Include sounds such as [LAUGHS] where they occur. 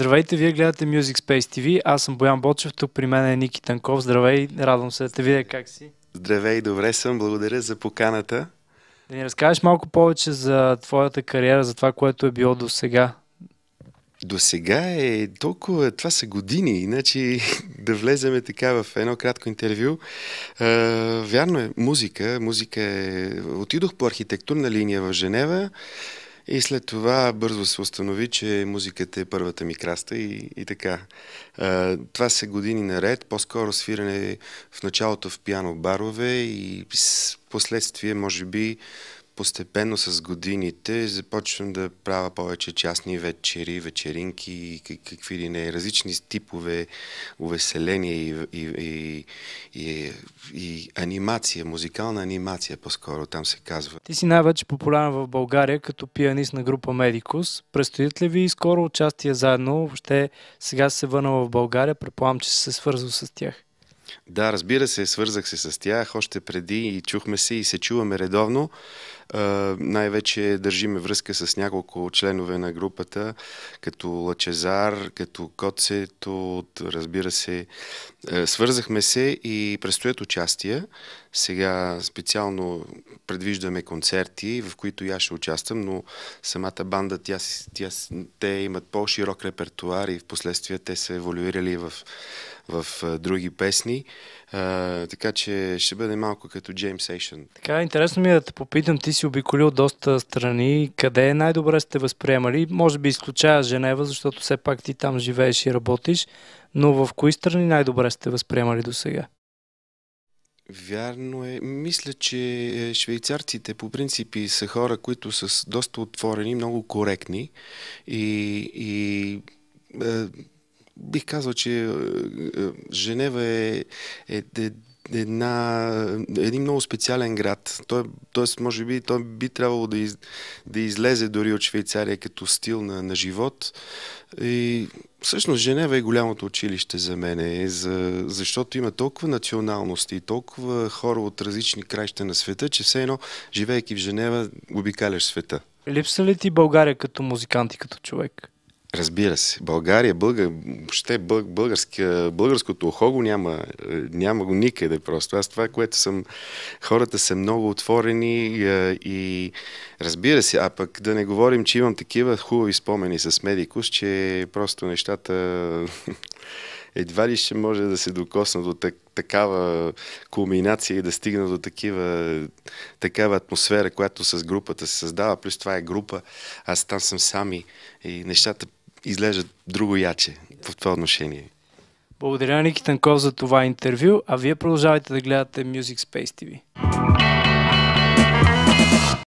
Здравейте, вие гледате Music Space TV. Аз съм Боян Бочев, тук при мен е Ники Танков. Здравей, радвам се да те видя как си. Здравей, добре съм, благодаря за поканата. Да ни разкажеш малко повече за твоята кариера, за това, което е било до сега. До сега е толкова, това са години, иначе [LAUGHS] да влеземе така в едно кратко интервю. А, вярно е, музика, музика е... Отидох по архитектурна линия в Женева, и след това бързо се установи, че музиката е първата ми краста и, и така. А, това са години наред, по-скоро свиране в началото в пиано барове и с последствие, може би, постепенно с годините започвам да правя повече частни вечери, вечеринки, какви ли не, различни типове увеселения и, и, и, и, и анимация, музикална анимация по-скоро там се казва. Ти си най-вече популярен в България като пианист на група Медикус. Предстоят ли ви скоро участие заедно? Въобще сега се върнал в България, предполагам, че се свързал с тях. Да, разбира се, свързах се с тях още преди и чухме се и се чуваме редовно. най-вече държиме връзка с няколко членове на групата, като Лачезар, като Коцето, разбира се. свързахме се и предстоят участия. Сега специално предвиждаме концерти, в които аз ще участвам, но самата банда, тя, тя, те имат по-широк репертуар и в последствие те са еволюирали в в други песни. А, така че ще бъде малко като Джейм Сейшън. Така, интересно ми е да те попитам, ти си обиколил доста страни, къде е най-добре сте възприемали? Може би изключая Женева, защото все пак ти там живееш и работиш, но в кои страни най-добре сте възприемали до сега? Вярно е. Мисля, че е, швейцарците по принципи са хора, които са доста отворени, много коректни и, и е, бих казал, че е, е, Женева е, е, е една, един много специален град. Той, тоест, може би, той би трябвало да, из, да излезе дори от Швейцария като стил на, на живот. И всъщност Женева е голямото училище за мен, за, защото има толкова националности и толкова хора от различни краища на света, че все едно, живеейки в Женева, обикаляш света. Липса ли ти България като музикант и като човек? Разбира се. България, българ, въобще българска, българското ухо го няма, е, няма го никъде просто. Аз това, което съм... Хората са много отворени и, е, и разбира се, а пък да не говорим, че имам такива хубави спомени с Медикус, че просто нещата [LAUGHS] едва ли ще може да се докосна до так, такава кулминация и да стигна до такива, такава атмосфера, която с групата се създава. Плюс това е група, аз там съм сами и нещата изглеждат друго яче в това отношение. Благодаря Ники Танков за това интервю, а вие продължавайте да гледате Music Space TV.